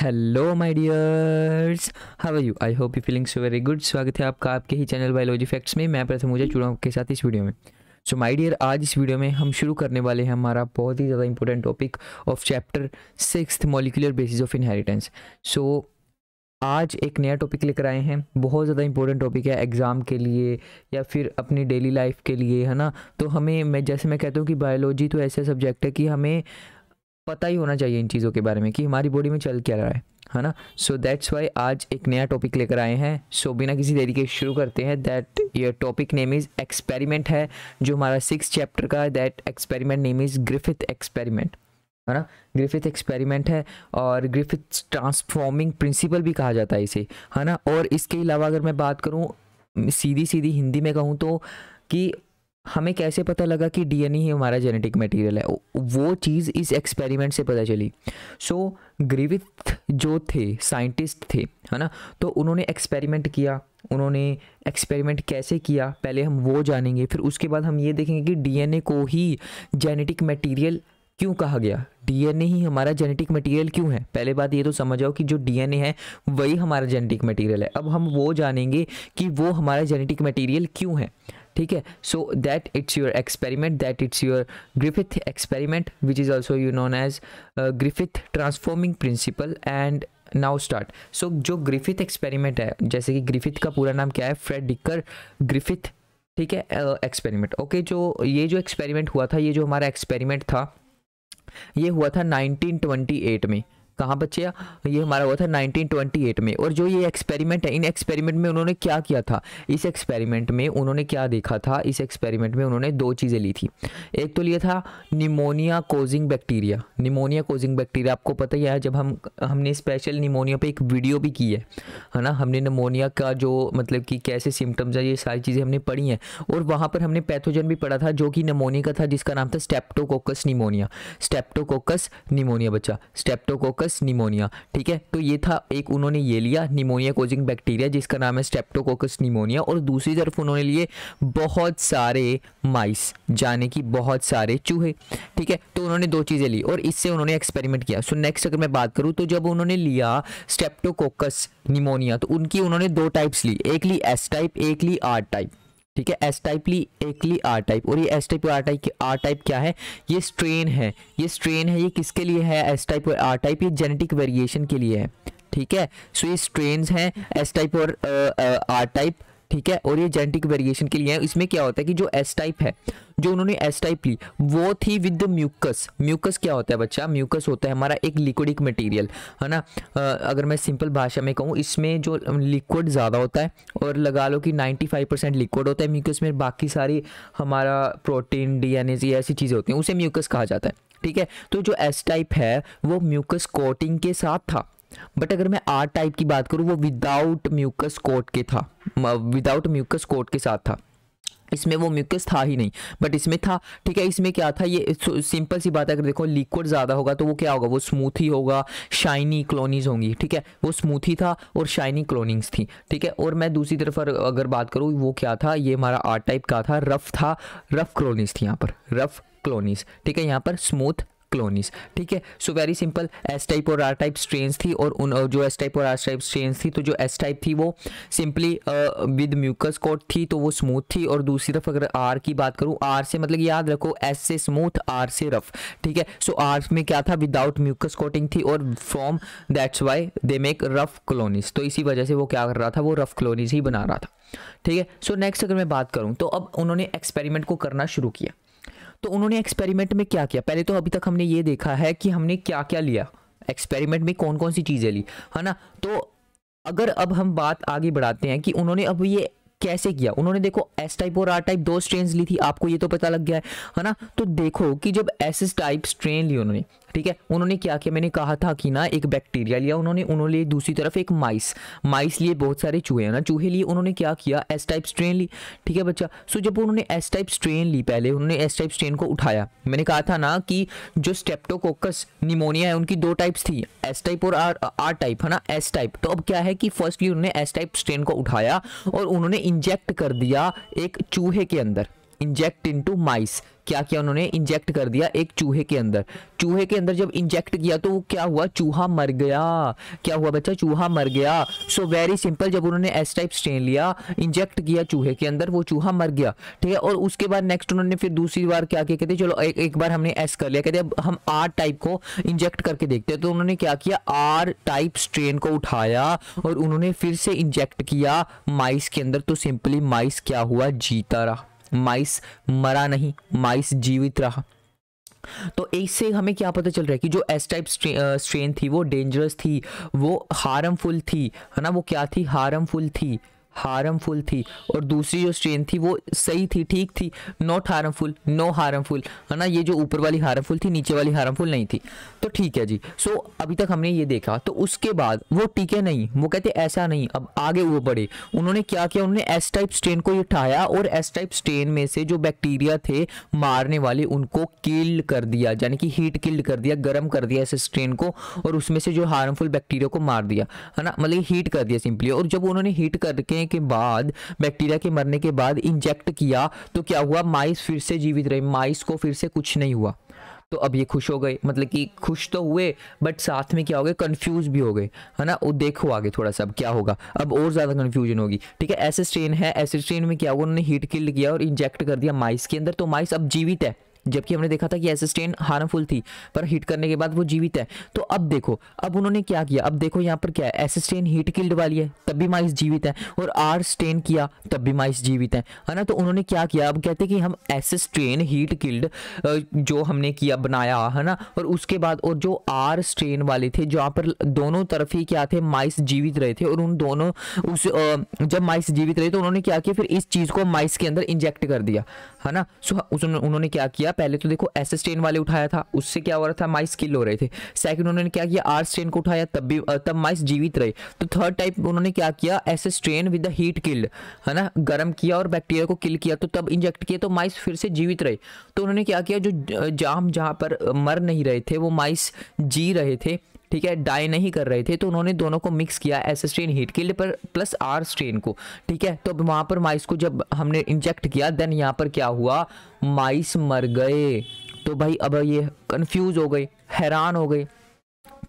hello my dears how are you I hope you feelings very good स्वागत है आपका आपके ही चैनल बायोलॉजी फैक्ट्स में मैं प्रथम मुझे चुड़ाऊँ के साथ इस वीडियो में सो माय डियर आज इस वीडियो में हम शुरू करने वाले हैं हमारा बहुत ही ज़्यादा important topic of chapter six molecular basis of inheritance so आज एक नया टॉपिक लेकर आए हैं बहुत ज़्यादा इंपॉर्टेंट टॉपिक है एग्ज़ाम के लिए या फिर अपनी डेली लाइफ के लिए है ना तो हमें मैं जैसे मैं कहता हूँ कि बायोलॉजी तो ऐसा सब्जेक्ट है कि हमें पता ही होना चाहिए इन चीज़ों के बारे में कि हमारी बॉडी में चल क्या रहा है है ना सो दैट्स वाई आज एक नया टॉपिक लेकर आए हैं सो so, बिना किसी देरी के शुरू करते हैं दैट ये टॉपिक नेम इज़ एक्सपेरिमेंट है जो हमारा सिक्स चैप्टर का that experiment name is Griffith experiment है ना ग्रिफिथ एक्सपेरिमेंट है और ग्रिफिथ ट्रांसफॉर्मिंग प्रिंसिपल भी कहा जाता है इसे है ना और इसके अलावा अगर मैं बात करूँ सीधी सीधी हिंदी में कहूँ तो कि हमें कैसे पता लगा कि डीएनए ही हमारा जेनेटिक मटेरियल है वो चीज़ इस एक्सपेरिमेंट से पता चली सो so, ग्रीविथ जो थे साइंटिस्ट थे है ना तो उन्होंने एक्सपेरिमेंट किया उन्होंने एक्सपेरिमेंट कैसे किया पहले हम वो जानेंगे फिर उसके बाद हम ये देखेंगे कि डीएनए को ही जेनेटिक मटेरियल क्यों कहा गया डीएनए ही हमारा जेनेटिक मटेरियल क्यों है पहले बात ये तो समझ आओ कि जो डीएनए है वही हमारा जेनेटिक मटेरियल है अब हम वो जानेंगे कि वो हमारा जेनेटिक मटेरियल क्यों है ठीक है so that it's your experiment that it's your Griffith experiment which is also you known as Griffith transforming principle and now start so जो ग्रिफिथ एक्सपेरिमेंट है जैसे कि ग्रिफिथ का पूरा नाम क्या है फ्रेडिकर ग्रिफिथ ठीक है एक्सपेरिमेंट uh, ओके okay, जो ये जो एक्सपेरिमेंट हुआ था ये जो हमारा एक्सपेरिमेंट था ये हुआ था 1928 में कहाँ बच्चे ये हमारा हुआ था 1928 में और जो ये एक्सपेरिमेंट है इन एक्सपेरिमेंट में उन्होंने क्या किया था इस एक्सपेरिमेंट में उन्होंने क्या देखा था इस एक्सपेरिमेंट में उन्होंने दो चीज़ें ली थी एक तो लिया था pneumonia causing bacteria pneumonia causing bacteria आपको पता ही है जब हम हमने स्पेशल निमोनिया पर एक वीडियो भी की है है ना हमने निमोनिया का जो मतलब कि कैसे सिम्टम्स है ये सारी चीज़ें हमने पढ़ी हैं और वहाँ पर हमने पैथोजन भी पढ़ा था जो कि निमोनिया का था जिसका नाम था स्टेप्टोकोकस निमोनिया स्टेप्टोकोकस निमोनिया बच्चा स्टेप्टोकोकस स्ट्रेप्टोकोकस निमोनिया ठीक है तो ये था एक उन्होंने ये लिया निमोनिया कोजिंग बैक्टीरिया जिसका नाम है स्टेप्टोकोकस निमोनिया और दूसरी तरफ उन्होंने लिए बहुत सारे माइस जाने की बहुत सारे चूहे ठीक है तो उन्होंने दो चीज़ें ली और इससे उन्होंने एक्सपेरिमेंट किया सो नेक्स्ट अगर मैं बात करूँ तो जब उन्होंने लिया स्टेप्टोकोकस निमोनिया तो उनकी उन्होंने दो टाइप्स ली एक ली एस टाइप एक ली आर टाइप ठीक है एस टाइप एक ली आर टाइप और ये एस टाइप और आर टाइप आर टाइप क्या है ये स्ट्रेन है ये स्ट्रेन है ये किसके लिए है एस टाइप और आर टाइप ये जेनेटिक वेरिएशन के लिए है ठीक है सो ये स्ट्रेन हैं एस टाइप और आर टाइप ठीक है और ये जेनेटिक वेरिएशन के लिए है इसमें क्या होता है कि जो एस टाइप है जो उन्होंने एस टाइप ली वो थी विद म्यूकस म्यूकस क्या होता है बच्चा म्यूकस होता है हमारा एक लिक्विडिक मटेरियल है ना अगर मैं सिंपल भाषा में कहूँ इसमें जो लिक्विड ज़्यादा होता है और लगा लो कि 95 परसेंट लिक्विड होता है म्यूकस में बाकी सारी हमारा प्रोटीन डी एन ये ऐसी चीज़ें होती हैं उसे म्यूकस कहा जाता है ठीक है तो जो एस टाइप है वो म्यूकस कोटिंग के साथ था बट अगर मैं आर टाइप की बात करूँ वो विदाउट म्यूकस कोट के था विदाउट म्यूकस कोट के साथ था इसमें वो म्यूकस था ही नहीं बट इसमें था ठीक है इसमें क्या था ये सिंपल सी बात है अगर देखो लिक्विड ज़्यादा होगा तो वो क्या होगा वो स्मूथ ही होगा शाइनी क्लोनीज होंगी ठीक है वो स्मूथ ही था और शाइनी क्लोनिंग्स थी ठीक है और मैं दूसरी तरफ अगर बात करूँ वो क्या था ये हमारा आर्ट टाइप का था रफ था रफ क्लोनीज थी यहाँ पर रफ क्लोनीज ठीक है यहाँ पर स्मूथ क्लोनिस ठीक है so very simple S type और आर टाइप स्ट्रेन थी और उन जो एस टाइप और आर टाइप स्ट्रेन थी तो जो एस टाइप थी वो सिंपली विद म्यूकस कोट थी तो वो स्मूथ थी और दूसरी तरफ अगर आर की बात करूँ आर से मतलब याद रखो एस से स्मूथ आर से रफ ठीक है सो so, आर में क्या था विदाउट म्यूकस कोटिंग थी और from that's why they make rough colonies तो इसी वजह से वो क्या कर रहा था वो रफ क्लोनिस ही बना रहा था ठीक है सो नेक्स्ट अगर मैं बात करूँ तो अब उन्होंने एक्सपेरिमेंट को करना शुरू किया तो उन्होंने एक्सपेरिमेंट में क्या किया पहले तो अभी तक हमने ये देखा है कि हमने क्या क्या लिया एक्सपेरिमेंट में कौन कौन सी चीज़ें ली है ना तो अगर अब हम बात आगे बढ़ाते हैं कि उन्होंने अब ये कैसे किया उन्होंने देखो एस टाइप और आर टाइप दो स्ट्रेन ली थी आपको ये तो पता लग गया है है ना तो देखो कि जब एस टाइप स्ट्रेन ली उन्होंने ठीक है उन्होंने क्या किया मैंने कहा था कि ना एक बैक्टीरिया लिया उन्होंने उन्होंने लिए दूसरी तरफ एक माइस माइस लिए बहुत सारे चूहे हैं ना चूहे लिए उन्होंने क्या किया एस टाइप स्ट्रेन ली ठीक है बच्चा सो जब उन्होंने एस टाइप स्ट्रेन ली पहले उन्होंने एस टाइप स्ट्रेन को उठाया मैंने कहा था ना कि जो स्टेप्टोकोकस निमोनिया है उनकी दो टाइप्स थी एस टाइप और आर आर टाइप है ना एस टाइप तो अब क्या है कि फर्स्टली उन्होंने एस टाइप स्ट्रेन को उठाया और उन्होंने इंजेक्ट कर दिया एक चूहे के अंदर इंजेक्ट इन टू माइस क्या क्या उन्होंने इंजेक्ट कर दिया एक चूहे के अंदर चूहे के अंदर जब इंजेक्ट किया तो वो क्या हुआ चूहा मर गया क्या हुआ बच्चा चूहा मर गया सो वेरी सिंपल जब उन्होंने एस टाइप स्ट्रेन लिया इंजेक्ट किया चूहे के अंदर वो चूहा मर गया ठीक है और उसके बाद नेक्स्ट उन्होंने फिर दूसरी बार क्या किया कहते चलो एक एक बार हमने एस कर लिया कहते अब हम आर टाइप को इंजेक्ट करके देखते हैं तो उन्होंने क्या किया आर टाइप स्ट्रेन को उठाया और उन्होंने फिर से इंजेक्ट किया माइस के अंदर तो सिंपली माइस क्या हुआ जीता रहा माइस मरा नहीं माइस जीवित रहा तो इससे हमें क्या पता चल रहा है कि जो एस टाइप स्ट्रेन थी वो डेंजरस थी वो हार्मफुल थी है ना वो क्या थी हार्मफुल थी हार्मफुल थी और दूसरी जो स्ट्रेन थी वो सही थी ठीक थी नॉट हार्मफुल नो हार्मफुल है ना ये जो ऊपर वाली हार्मफुल थी नीचे वाली हार्मफुल नहीं थी तो ठीक है जी सो so, अभी तक हमने ये देखा तो उसके बाद वो टीके नहीं वो कहते ऐसा नहीं अब आगे वो बढ़े उन्होंने क्या किया उन्होंने एस टाइप स्ट्रेन को उठाया और एस टाइप स्ट्रेन में से जो बैक्टीरिया थे मारने वाले उनको किल्ड कर दिया यानी कि हीट किल्ड कर दिया गर्म कर दिया इस स्ट्रेन को और उसमें से जो हार्मफुल बैक्टीरिया को मार दिया है ना मतलब हीट कर दिया सिंपली और जब उन्होंने हीट करके के बाद बैक्टीरिया के मरने के बाद इंजेक्ट किया तो क्या हुआ माइस फिर से जीवित रहे माइस को फिर से कुछ नहीं हुआ तो अब ये खुश हो गए मतलब कि खुश तो हुए बट साथ में क्या हो गए कन्फ्यूज भी हो गए है ना वो देखो आगे थोड़ा सा अब क्या होगा अब और ज़्यादा कन्फ्यूजन होगी ठीक है ऐसे स्ट्रेन है ऐसे स्ट्रेन में क्या होगा उन्होंने हीट किल्ड किया और इंजेक्ट कर दिया माइस के अंदर तो माइस अब जीवित है जबकि हमने देखा था कि एसिस्टेन हार्मफुल थी पर हीट करने के बाद वो जीवित है तो अब देखो अब उन्होंने क्या किया अब देखो यहाँ पर क्या है एसिस्टेन हीट किल्ड वाली है तब भी माइस जीवित है और आर स्टेन किया तब भी माइस जीवित है है ना तो उन्होंने क्या किया अब कहते हैं कि हम एसिस्टेन हीट किल्ड जो हमने किया बनाया है ना और उसके बाद और जो आर स्ट्रेन वाले थे जहाँ पर दोनों तरफ ही क्या थे माइस जीवित रहे थे और उन दोनों उस जब माइस जीवित रहे तो उन्होंने क्या किया फिर इस चीज़ को माइस के अंदर इंजेक्ट कर दिया है ना सो उन्होंने क्या किया पहले तो देखो एस स्ट्रेन वाले उठाया था उससे क्या हो रहा था माइस किल हो रहे थे सेकंड उन्होंने क्या किया आर स्ट्रेन को उठाया तब भी तब माइस जीवित रहे तो थर्ड टाइप उन्होंने क्या किया S strain with the heat killed है ना गर्म किया और बैक्टीरिया को किल किया तो तब इंजेक्ट किया तो माइस फिर से जीवित रहे तो उन्होंने क्या किया जो जाम जहाँ पर मर नहीं रहे थे वो माइस जी रहे थे ठीक है डाई नहीं कर रहे थे तो उन्होंने दोनों को मिक्स किया एस स्ट्रेन हीट के लिए पर प्लस आर स्ट्रेन को ठीक है तो वहां पर माइस को जब हमने इंजेक्ट किया देन यहाँ पर क्या हुआ माइस मर गए तो भाई अब ये कन्फ्यूज़ हो गए हैरान हो गए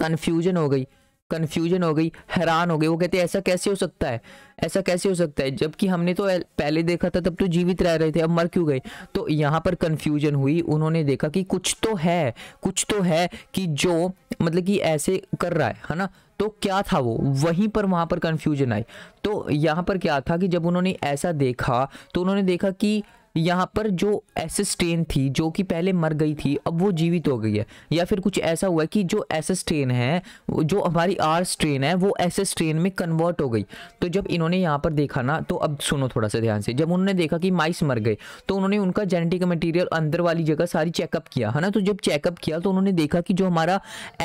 कन्फ्यूजन हो गई कन्फ्यूजन हो गई हैरान हो गए वो कहते ऐसा कैसे हो सकता है ऐसा कैसे हो सकता है जबकि हमने तो पहले देखा था तब तो जीवित रह रहे थे अब मर क्यों गए तो यहाँ पर कन्फ्यूजन हुई उन्होंने देखा कि कुछ तो है कुछ तो है कि जो मतलब कि ऐसे कर रहा है है ना तो क्या था वो वहीं पर वहाँ पर कन्फ्यूजन आई तो यहाँ पर क्या था कि जब उन्होंने ऐसा देखा तो उन्होंने देखा कि यहाँ पर जो एसिस्टेन थी जो कि पहले मर गई थी अब वो जीवित हो गई है या फिर कुछ ऐसा हुआ कि जो एसिस्टेन है जो हमारी आर स्ट्रेन है वो स्ट्रेन में कन्वर्ट हो गई तो जब इन्होंने यहाँ पर देखा ना तो अब सुनो थोड़ा सा ध्यान से जब उन्होंने देखा कि माइस मर गए तो उन्होंने उनका जेनेटिक मटीरियल अंदर वाली जगह सारी चेकअप किया है ना तो जब चेकअप किया तो उन्होंने देखा कि जो हमारा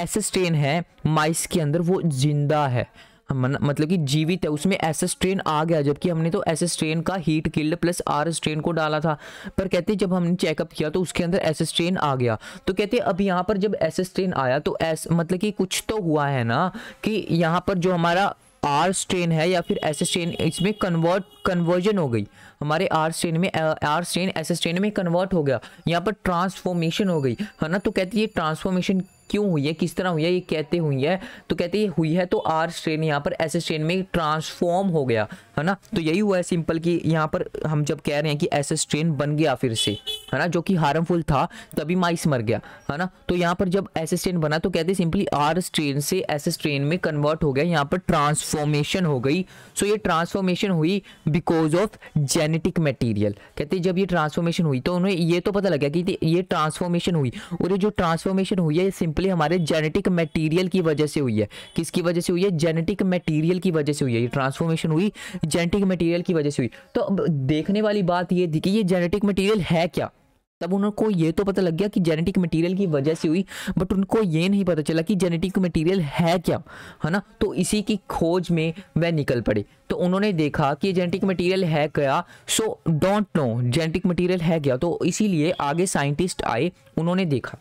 स्ट्रेन है माइस के अंदर वो जिंदा है मतलब कि जीवित है उसमें एस एस ट्रेन आ गया जबकि हमने तो एस एस ट्रेन का heat killed plus R strain को डाला था पर कहते जब हमने चेकअप किया तो उसके अंदर एस एस ट्रेन आ गया तो कहते अब यहाँ पर जब एस एस ट्रेन आया तो एस मतलब कि कुछ तो हुआ है ना कि यहाँ पर जो हमारा आर स्ट्रेन है या फिर एस स्ट्रेन इसमें कन्वर्ट कन्वर्जन हो गई हमारे आर स्ट्रेन में आर स्ट्रेन एस स्ट्रेन में कन्वर्ट हो गया यहाँ पर ट्रांसफॉर्मेशन हो गई है ना तो कहती है ट्रांसफॉर्मेशन क्यों हुई है किस तरह हुई है ये कहते हुई है तो कहते हैं हुई है तो आर स्ट्रेन यहाँ पर ऐसे स्ट्रेन में ट्रांसफॉर्म हो गया है ना तो यही हुआ है सिंपल कि यहाँ पर हम जब कह रहे हैं कि ऐसे स्ट्रेन बन गया फिर से है ना जो कि हार्मफुल था तभी माइस मर गया है ना तो यहाँ पर जब ऐसे स्ट्रेन बना तो कहते सिंपली आर स्ट्रेन से ऐसे स्ट्रेन में कन्वर्ट हो गया यहाँ पर ट्रांसफॉर्मेशन हो गई सो ये ट्रांसफॉर्मेशन हुई बिकॉज ऑफ जेनेटिक मटीरियल कहते जब ये ट्रांसफॉर्मेशन हुई तो उन्हें ये तो पता लगा कि ये ट्रांसफॉर्मेशन हुई और ये जो ट्रांसफॉर्मेशन हुई है ये सिंपली हमारे जेनेटिक मटीरियल की वजह से हुई है किसकी वजह से हुई है जेनेटिक मटीरियल की वजह से हुई है ये ट्रांसफॉर्मेशन हुई जेनेटिक मटेरियल की वजह से हुई तो अब देखने वाली बात ये थी कि ये जेनेटिक मटेरियल है क्या तब उनको ये तो पता लग गया कि जेनेटिक मटेरियल की वजह से हुई बट उनको ये नहीं पता चला कि जेनेटिक मटेरियल है क्या है ना तो इसी की खोज में वह निकल पड़े तो उन्होंने देखा कि जेनेटिक मटेरियल है क्या so don't know genetic material है क्या तो इसीलिए आगे साइंटिस्ट आए उन्होंने देखा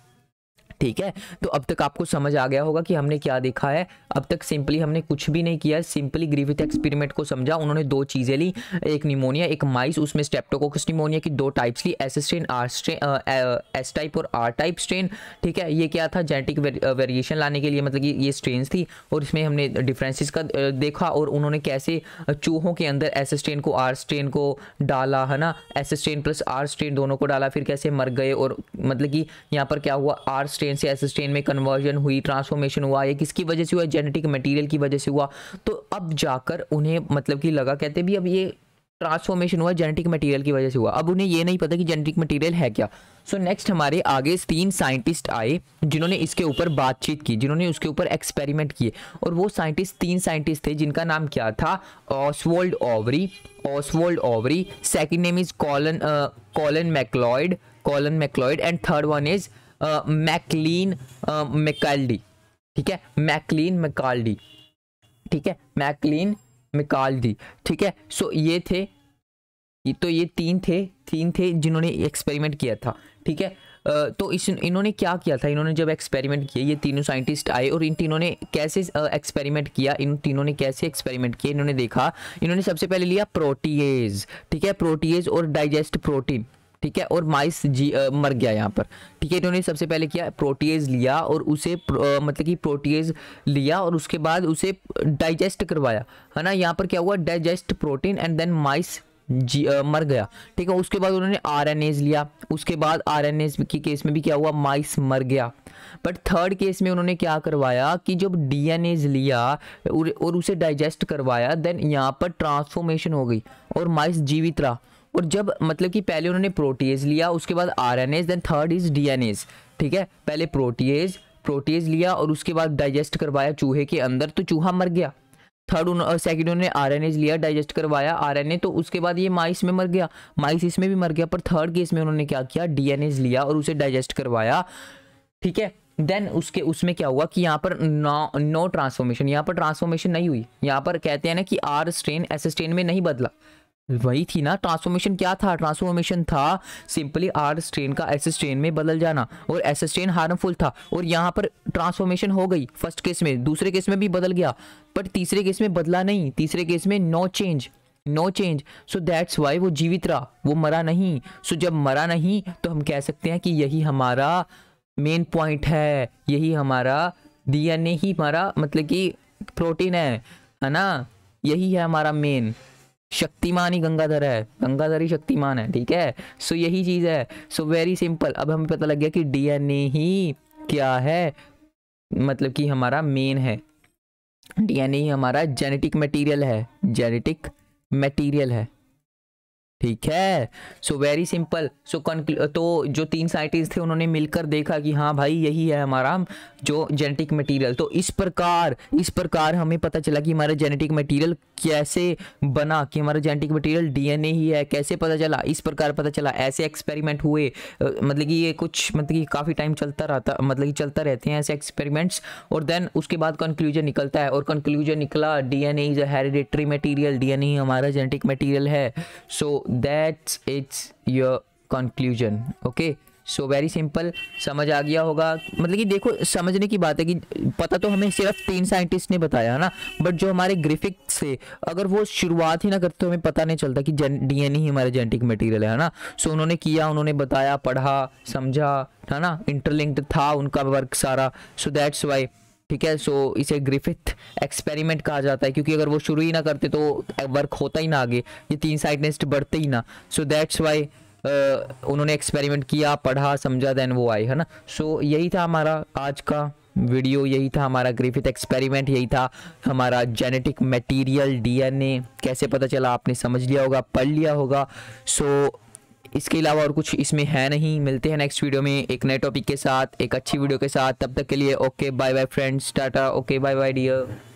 ठीक है तो अब तक आपको समझ आ गया होगा कि हमने क्या देखा है अब तक सिंपली हमने कुछ भी नहीं किया सिंपली ग्रीविथ एक्सपेरिमेंट को समझा उन्होंने दो चीज़ें ली एक निमोनिया एक माइस उसमें स्टेप्टोकोकस निमोनिया की दो टाइप्स ली S strain R strain S type और आर टाइप स्ट्रेन ठीक है ये क्या था जेनेटिक वेरिएशन लाने के लिए मतलब कि ये स्ट्रेन थी और इसमें हमने डिफ्रेंसिस का देखा और उन्होंने कैसे चूहों के अंदर एस स्ट्रेन को आर स्ट्रेन को डाला है ना S strain plus R strain दोनों को डाला फिर कैसे मर गए और मतलब कि यहाँ पर क्या हुआ आर स्ट्रेन स्ट्रेन से एस स्ट्रेन में कन्वर्जन हुई ट्रांसफॉर्मेशन हुआ या किसकी वजह से हुआ जेनेटिक मटेरियल की वजह से हुआ तो अब जाकर उन्हें मतलब कि लगा कहते भी अब ये ट्रांसफॉर्मेशन हुआ जेनेटिक मटेरियल की वजह से हुआ अब उन्हें ये नहीं पता कि जेनेटिक मटेरियल है क्या सो so नेक्स्ट हमारे आगे तीन साइंटिस्ट आए जिन्होंने इसके ऊपर बातचीत की जिन्होंने उसके ऊपर एक्सपेरिमेंट किए और वो साइंटिस्ट तीन साइंटिस्ट थे जिनका नाम क्या था Oswald Avery Oswald Avery second name is Colin Colin MacLeod Colin MacLeod and third one is Maclyn McCarty ठीक है मैकलीन मेकाल्डी ठीक है मैकलीन मेकाल्डी ठीक है सो ये थे ये तो ये तीन थे तीन थे जिन्होंने एक्सपेरिमेंट किया था ठीक है तो इस इन्होंने क्या किया था इन्होंने जब एक्सपेरिमेंट किया ये तीनों साइंटिस्ट आए और इन तीनों ने कैसे एक्सपेरिमेंट किया इन तीनों ने कैसे एक्सपेरिमेंट किया इन्होंने देखा इन्होंने सबसे पहले लिया प्रोटीज ठीक है प्रोटीज और डाइजेस्ट प्रोटीन ठीक है और माइस जी आ, मर गया यहाँ पर ठीक है इन्होंने सबसे पहले किया प्रोटीज लिया और उसे आ, मतलब कि प्रोटीज लिया और उसके बाद उसे डाइजेस्ट करवाया है ना यहाँ पर क्या हुआ digest protein and then mice जी आ, मर गया ठीक है उसके बाद उन्होंने आर एन एज लिया उसके बाद आर एन एज के केस में भी क्या हुआ माइस मर गया बट थर्ड केस में उन्होंने क्या करवाया कि जब डी एन एज लिया और उसे डाइजेस्ट करवाया देन यहाँ पर ट्रांसफॉर्मेशन हो गई और माइस जीवित रहा और जब मतलब कि पहले उन्होंने प्रोटीज लिया उसके बाद RNase then third is DNase ठीक है पहले प्रोटीज प्रोटीज लिया और उसके बाद डाइजेस्ट करवाया चूहे के अंदर तो चूहा मर गया थर्ड सेकेंड उन्होंने आर एन एज लिया डाइजेस्ट करवाया आर एन ए तो उसके बाद ये माइस में मर गया माइस इसमें भी मर गया पर थर्ड केस में उन्होंने क्या किया डी एन एज लिया और उसे डाइजेस्ट करवाया ठीक है देन उसके उसमें क्या हुआ कि यहाँ पर नो नो ट्रांसफॉर्मेशन यहाँ पर ट्रांसफॉर्मेशन नहीं हुई यहाँ पर कहते हैं ना कि आर स्ट्रेन एस स्ट्रेन में नहीं बदला वही थी ना ट्रांसफॉर्मेशन क्या था ट्रांसफॉर्मेशन था सिंपली आर स्ट्रेन का एस स्ट्रेन में बदल जाना और एस स्ट्रेन हार्मफुल था और यहाँ पर ट्रांसफॉर्मेशन हो गई फर्स्ट केस में दूसरे केस में भी बदल गया बट तीसरे केस में बदला नहीं तीसरे केस में no change no change so that's why वो जीवित रहा वो मरा नहीं सो so, जब मरा नहीं तो हम कह सकते हैं कि यही हमारा मेन पॉइंट है यही हमारा डी ही हमारा मतलब कि प्रोटीन है है ना यही है हमारा मेन शक्तिमान ही गंगाधर है गंगाधर ही शक्तिमान है ठीक है सो यही चीज़ है सो वेरी सिंपल अब हमें पता लग गया कि डीएनए ही क्या है मतलब कि हमारा मेन है डीएनए ही हमारा जेनेटिक मटेरियल है जेनेटिक मटेरियल है ठीक है सो वेरी सिंपल सो तो जो तीन साइंटिस्ट थे उन्होंने मिलकर देखा कि हाँ भाई यही है हमारा जो जेनेटिक मटेरियल तो इस प्रकार इस प्रकार हमें पता चला कि हमारा जेनेटिक मटेरियल कैसे बना कि हमारा जेनेटिक मटेरियल डीएनए ही है कैसे पता चला इस प्रकार पता चला ऐसे एक्सपेरिमेंट हुए मतलब कि ये कुछ मतलब कि काफ़ी टाइम चलता रहता मतलब कि चलता रहते हैं ऐसे एक्सपेरिमेंट्स और देन उसके बाद कंक्लूजन निकलता है और कंक्लूजन निकला D N A is hereditary material D N A हमारा जेनेटिक मटीरियल है so so, that's it's your conclusion okay so very simple समझ आ गया होगा मतलब कि देखो समझने की बात है कि पता तो हमें सिर्फ तीन साइंटिस्ट ने बताया है ना बट जो हमारे ग्रिफिक से अगर वो शुरुआत ही ना करते तो हमें पता नहीं चलता कि डी एन ही हमारा जेनेटिक मटेरियल है ना सो so, उन्होंने किया उन्होंने बताया पढ़ा समझा है ना इंटरलिंक्ड था उनका वर्क सारा सो दैट्स वाई ठीक है सो so, इसे ग्रिफिथ एक्सपेरिमेंट कहा जाता है क्योंकि अगर वो शुरू ही ना करते तो वर्क होता ही ना आगे ये तीन साइंटिस्ट बढ़ते ही ना सो दैट्स वाई उन्होंने एक्सपेरिमेंट किया पढ़ा समझा देन वो आए है ना सो so, यही था हमारा आज का वीडियो यही था हमारा ग्रिफिथ एक्सपेरिमेंट यही था हमारा जेनेटिक मटेरियल डीएनए कैसे पता चला आपने समझ लिया होगा पढ़ लिया होगा सो so, इसके अलावा और कुछ इसमें है नहीं मिलते हैं नेक्स्ट वीडियो में एक नए टॉपिक के साथ एक अच्छी वीडियो के साथ तब तक के लिए ओके बाय बाय फ्रेंड्स टाटा ओके बाय बाय डियर